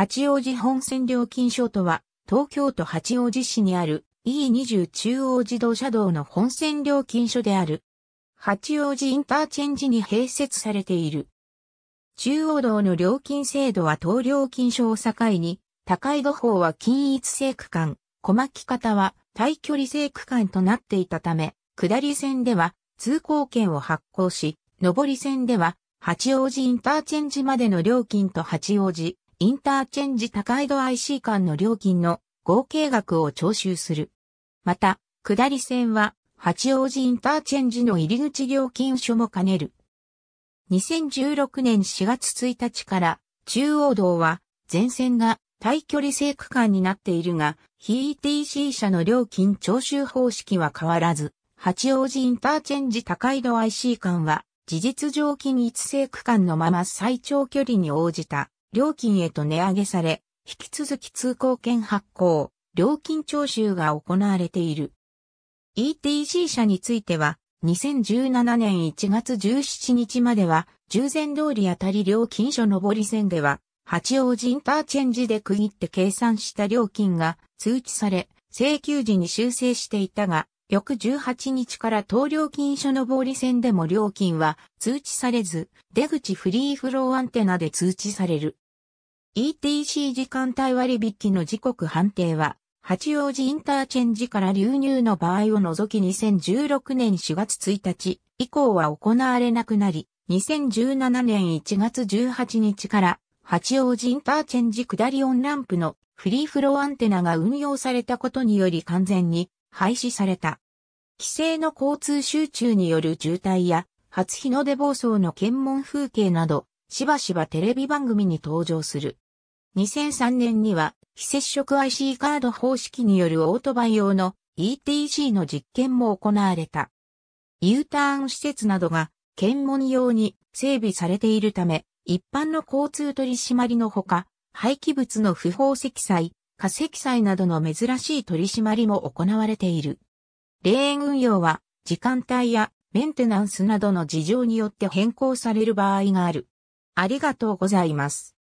八王子本線料金所とは、東京都八王子市にある E20 中央自動車道の本線料金所である。八王子インターチェンジに併設されている。中央道の料金制度は東料金所を境に、高井土方は均一制区間、小牧方は対距離制区間となっていたため、下り線では通行券を発行し、上り線では八王子インターチェンジまでの料金と八王子、インターチェンジ高井戸 IC 間の料金の合計額を徴収する。また、下り線は、八王子インターチェンジの入り口料金所も兼ねる。2016年4月1日から中央道は全線が対距離制区間になっているが、ETC 車の料金徴収方式は変わらず、八王子インターチェンジ高井戸 IC 間は事実上均一制区間のまま最長距離に応じた料金へと値上げされ、引き続き通行券発行、料金徴収が行われている。ETC 社については、2017年1月17日までは、従前通りあたり料金所上り線では、八王子インターチェンジで区切って計算した料金が通知され、請求時に修正していたが、翌18日から当料金所のーり線でも料金は通知されず、出口フリーフローアンテナで通知される。ETC 時間帯割引の時刻判定は、八王子インターチェンジから流入の場合を除き2016年4月1日以降は行われなくなり、2017年1月18日から八王子インターチェンジ下りオンランプのフリーフローアンテナが運用されたことにより完全に廃止された。規制の交通集中による渋滞や、初日の出暴走の検問風景など、しばしばテレビ番組に登場する。2003年には、非接触 IC カード方式によるオートバイ用の ETC の実験も行われた。U ターン施設などが検問用に整備されているため、一般の交通取り締まりのほか、廃棄物の不法積載、化石祭などの珍しい取り締まりも行われている。霊園運用は、時間帯やメンテナンスなどの事情によって変更される場合がある。ありがとうございます。